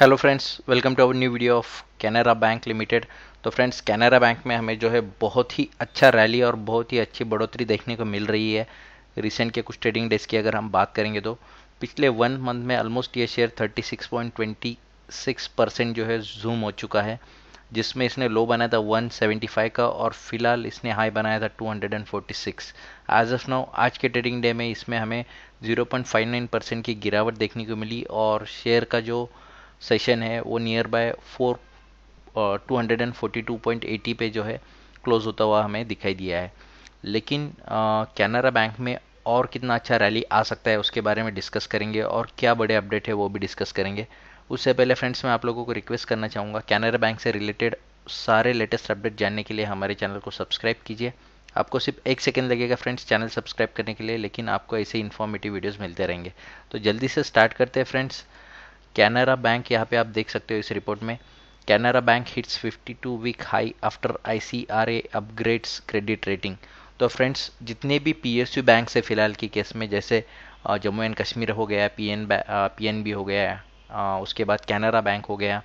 hello friends welcome to our new video of Canara bank limited तो friends Canara bank में हमें जो है बहुत ही अच्छा रैली और बहुत ही अच्छी बढ़ोतरी देखने को मिल रही है रिसेंट के कुछ ट्रेडिंग डेज की अगर हम बात करेंगे तो पिछले वन मंथ में ऑलमोस्ट ये शेयर 36.26 परसेंट जो है जूम हो चुका है जिसमें इसने लो बनाया था वन का और फिलहाल इसने हाई बनाया था 246 एज ऑफ नाउ आज के ट्रेडिंग डे में इसमें हमें जीरो परसेंट की गिरावट देखने को मिली और शेयर का जो सेशन है वो nearby four two hundred and forty two point eighty पे जो है क्लोज होता हुआ हमें दिखाई दिया है लेकिन कैनरा uh, बैंक में और कितना अच्छा रैली आ सकता है उसके बारे में डिस्कस करेंगे और क्या बड़े अपडेट है वो भी डिस्कस करेंगे उससे पहले फ्रेंड्स मैं आप लोगों को रिक्वेस्ट करना चाहूँगा कैनरा बैंक से रिलेटेड सारे लेटेस्ट अपडेट जानने के लिए हमारे चैनल को सब्सक्राइब कीजिए आपको सिर्फ एक सेकेंड लगेगा फ्रेंड्स चैनल सब्सक्राइब करने के लिए लेकिन आपको ऐसे इन्फॉर्मेटिव वीडियोज़ मिलते रहेंगे तो जल्दी से स्टार्ट करते हैं फ्रेंड्स कैनरा बैंक यहाँ पे आप देख सकते हो इस रिपोर्ट में Canara bank hits 52 week high after ICRA upgrades credit rating तो फ्रेंड्स जितने भी पीएसयू बैंक से फिलहाल के केस में जैसे जम्मू एंड कश्मीर हो गया पीएन पीएनबी हो गया उसके बाद कैनरा बैंक हो गया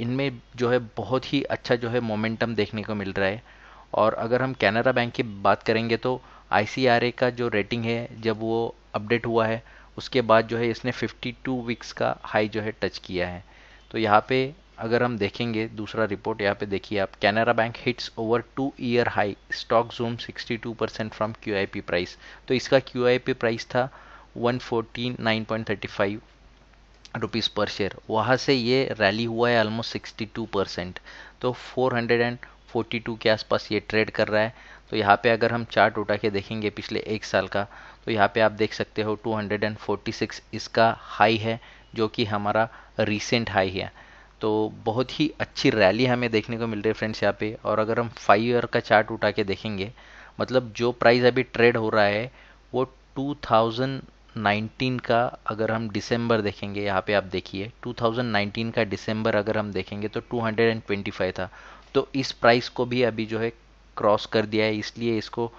इनमें जो है बहुत ही अच्छा जो है मोमेंटम देखने को मिल रहा है और अगर हम कैनरा बैंक की बात करेंगे तो आई का जो रेटिंग है जब वो अपडेट हुआ है उसके बाद जो है इसने 52 वीक्स का हाई जो है टच किया है तो यहाँ पे अगर हम देखेंगे दूसरा रिपोर्ट यहाँ पे देखिए आप Canara bank hits over two year high stock zoom 62 percent from Q price तो इसका क्यू प्राइस था 114.935 रुपीज़ पर शेयर वहाँ से ये रैली हुआ है ऑलमोस्ट 62 परसेंट तो 442 के आसपास ये ट्रेड कर रहा है तो यहाँ पे अगर हम चार्ट उठा के देखेंगे पिछले एक साल का तो यहाँ पे आप देख सकते हो 246 इसका हाई है जो कि हमारा रिसेंट हाई है तो बहुत ही अच्छी रैली हमें देखने को मिल रही है फ्रेंड्स यहाँ पे और अगर हम फाइव ईयर का चार्ट उठा के देखेंगे मतलब जो प्राइस अभी ट्रेड हो रहा है वो 2019 का अगर हम दिसंबर देखेंगे यहाँ पे आप देखिए 2019 का दिसंबर अगर हम देखेंगे तो 225 था तो इस प्राइस को भी अभी जो है क्रॉस कर दिया है इसलिए इसको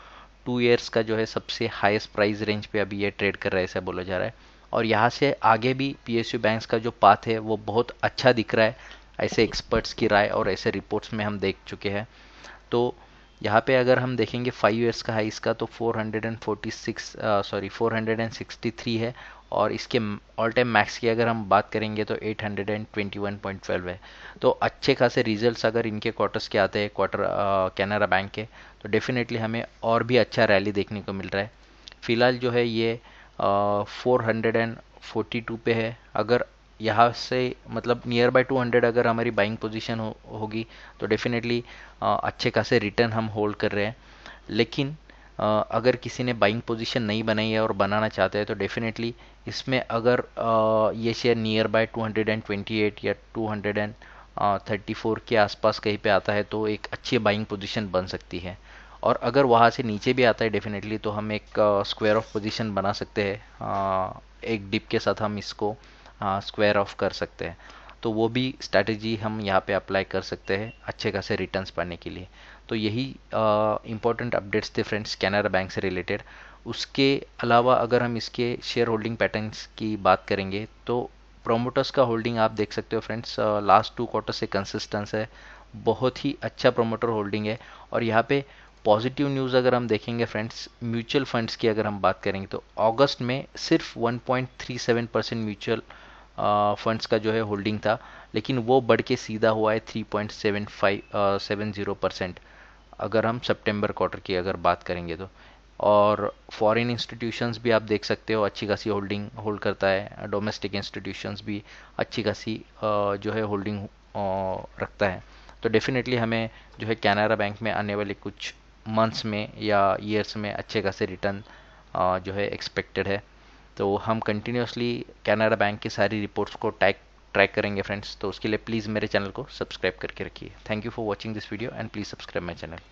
टू ईयर्स का जो है सबसे हाइस्ट प्राइस रेंज पे अभी ये ट्रेड कर रहा है ऐसा बोला जा रहा है और यहाँ से आगे भी पी एस यू बैंक्स का जो पाथ है वो बहुत अच्छा दिख रहा है ऐसे एक्सपर्ट्स की राय और ऐसे रिपोर्ट्स में हम देख चुके हैं तो यहाँ पे अगर हम देखेंगे फाइव ईयर्स का तो uh, है इसका तो 446 सॉरी 463 है और इसके ऑल टाइम मैक्स की अगर हम बात करेंगे तो 821.12 है तो अच्छे खासे रिजल्ट्स अगर इनके क्वार्टर्स के आते हैं क्वार्टर कैनरा बैंक के तो डेफिनेटली हमें और भी अच्छा रैली देखने को मिल रहा है फ़िलहाल जो है ये four hundred and forty two पे है अगर यहाँ से मतलब नियर बाय 200 अगर हमारी बाइंग होगी हो होगी तो डेफिनेटली अच्छे खासे रिटर्न हम होल्ड कर रहे हैं लेकिन अगर किसी ने बाइंग पोजीशन नहीं बनाई है और बनाना चाहते हैं तो डेफिनेटली इसमें अगर ये शेयर नियर बाय 228 या 234 के आसपास कहीं पे आता है तो एक अच्छी बाइंग पोजीशन बन सकती है और अगर वहाँ से नीचे भी आता है डेफिनेटली तो हम एक स्क्वायर ऑफ पोजीशन बना सकते हैं एक डिप के साथ हम इसको स्क्वायर ऑफ कर सकते हैं तो वो भी स्ट्रैटेजी हम यहाँ पे अप्लाई कर सकते हैं अच्छे खासे रिटर्न्स पाने के लिए तो यही इंपॉर्टेंट अपडेट्स थे फ्रेंड्स कैनरा बैंक से रिलेटेड उसके अलावा अगर हम इसके शेयर होल्डिंग पैटर्न्स की बात करेंगे तो प्रोमोटर्स का होल्डिंग आप देख सकते हो फ्रेंड्स लास्ट टू क्वार्टर से कंसिस्टेंस है बहुत ही अच्छा प्रोमोटर होल्डिंग है और यहाँ पे पॉजिटिव न्यूज़ अगर हम देखेंगे फ्रेंड्स म्यूचुअल फंड्स की अगर हम बात करेंगे तो अगस्त में सिर्फ 1.37 परसेंट म्यूचुअल फंड्स का जो है होल्डिंग था लेकिन वो बढ़ के सीधा हुआ है three point seven five seven zero percent अगर हम सितंबर क्वार्टर की अगर बात करेंगे तो और फॉरेन इंस्टीट्यूशंस भी आप देख सकते हो अच्छी खासी होल्डिंग होल्ड करता है डोमेस्टिक इंस्टीट्यूशंस भी अच्छी खासी जो है होल्डिंग रखता है तो डेफिनेटली हमें जो है कैनरा बैंक में आने वाले कुछ मंथ्स में या ईयर्स में अच्छे खासे रिटर्न जो है एक्सपेक्टेड है तो हम कंटिन्यूसली कैनरा बैंक की सारी रिपोर्ट्स को टैक ट्रैक करेंगे फ्रेंड्स तो उसके लिए प्लीज़ मेरे चैनल को सब्सक्राइब करके रखिए thank you for watching this video and please subscribe my channel